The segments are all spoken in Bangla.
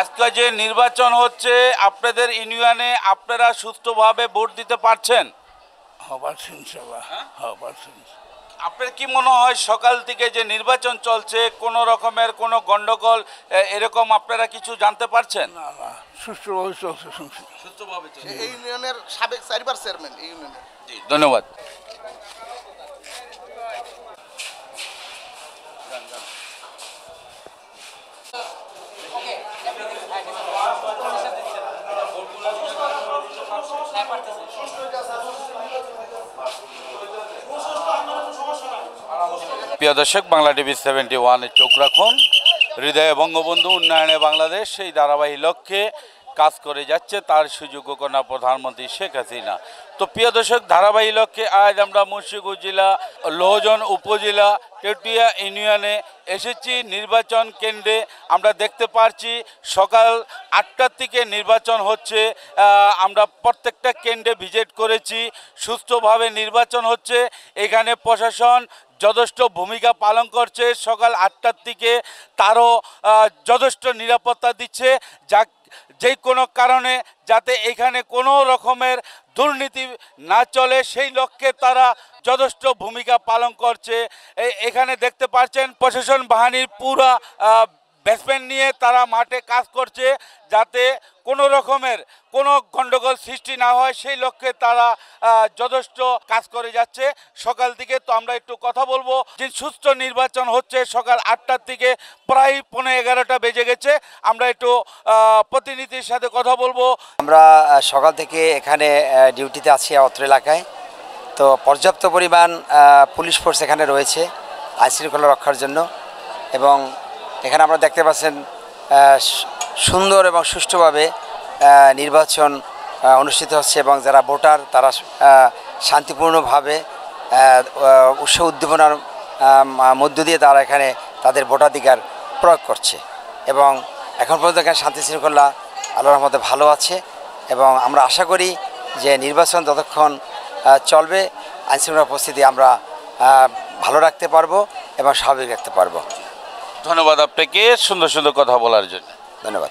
আজকে যে নির্বাচন হচ্ছে আপনাদের ইউনিয়নে আপনারা সুস্থভাবে ভোট দিতে পারছেন হ্যাঁ? আপনার কি মনে হয় সকাল থেকে যে নির্বাচন চলছে কোন রকমের কোন গন্ডগোল এরকম আপনারা কিছু জানতে পারছেন ইউনিয়নের সাবেক ধন্যবাদ প্রিয় দর্শক বাংলা টিভি সেভেন্টি ওয়ানে চোখ রাখুন হৃদয়ে বঙ্গবন্ধু উন্নয়নে বাংলাদেশ সেই ধারাবাহিক লক্ষ্যে কাজ করে যাচ্ছে তার সুযোগ্য কন্যা প্রধানমন্ত্রী শেখ হাসিনা তো প্রিয় দর্শক ধারাবাহিক লক্ষ্যে আজ আমরা মুন্সিগঞ্জ জেলা লোহজন উপজেলা টেটুয়া ইউনিয়নে এসেছি নির্বাচন কেন্দ্রে আমরা দেখতে পারছি সকাল আটটার থেকে নির্বাচন হচ্ছে আমরা প্রত্যেকটা কেন্দ্রে ভিজিট করেছি সুস্থভাবে নির্বাচন হচ্ছে এখানে প্রশাসন যথেষ্ট ভূমিকা পালন করছে সকাল আটটার থেকে তারও যথেষ্ট নিরাপত্তা দিচ্ছে যা যে কোনো কারণে যাতে এখানে কোনো রকমের দুর্নীতি না চলে সেই লক্ষ্যে তারা যথেষ্ট ভূমিকা পালন করছে এখানে দেখতে পাচ্ছেন প্রশাসন বাহিনীর পুরা ব্যাটসম্যান নিয়ে তারা মাঠে কাজ করছে যাতে কোনো রকমের কোনো গণ্ডগোল সৃষ্টি না হয় সেই লক্ষ্যে তারা যথেষ্ট কাজ করে যাচ্ছে সকাল দিকে তো আমরা একটু কথা বলবো যে সুস্থ নির্বাচন হচ্ছে সকাল আটটার দিকে প্রায় পনেরো এগারোটা বেজে গেছে আমরা একটু প্রতিনিধির সাথে কথা বলবো আমরা সকাল থেকে এখানে ডিউটিতে আছি অত্র এলাকায় তো পর্যাপ্ত পরিমাণ পুলিশ ফোর্স এখানে রয়েছে আইনশৃঙ্খলা রক্ষার জন্য এবং এখানে আমরা দেখতে পাচ্ছেন সুন্দর এবং সুষ্ঠুভাবে নির্বাচন অনুষ্ঠিত হচ্ছে এবং যারা ভোটার তারা শান্তিপূর্ণভাবে উৎস উদ্দীপনার মধ্য দিয়ে তারা এখানে তাদের ভোটাধিকার প্রয়োগ করছে এবং এখন পর্যন্ত এখানে শান্তি শৃঙ্খলা আল্লাহর মধ্যে ভালো আছে এবং আমরা আশা করি যে নির্বাচন যতক্ষণ চলবে আইনশৃঙ্খলা পরিস্থিতি আমরা ভালো রাখতে পারবো এবং স্বাভাবিক রাখতে পারবো ধন্যবাদ আপনাকে সুন্দর সুন্দর কথা বলার জন্য ধন্যবাদ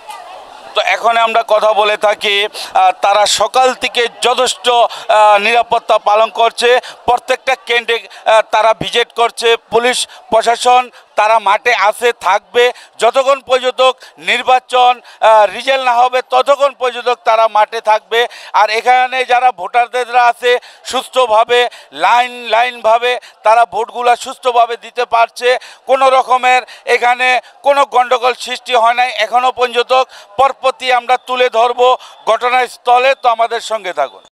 তো এখন আমরা কথা বলে থাকি তারা সকাল থেকে যথেষ্ট নিরাপত্তা পালন করছে প্রত্যেকটা কেন্দ্রে তারা ভিজিট করছে পুলিশ প্রশাসন তারা মাঠে আসে থাকবে যতক্ষণ পর্যন্ত নির্বাচন রিজাল্ট না হবে ততক্ষণ পর্যন্ত তারা মাঠে থাকবে আর এখানে যারা ভোটারদেররা আছে সুস্থভাবে লাইন লাইনভাবে তারা ভোটগুলো সুস্থভাবে দিতে পারছে কোনো রকমের এখানে কোনো গণ্ডগোল সৃষ্টি হয় নাই এখনও পর্যন্ত পরপতি আমরা তুলে ধরব ঘটনাস্থলে তো আমাদের সঙ্গে থাকুন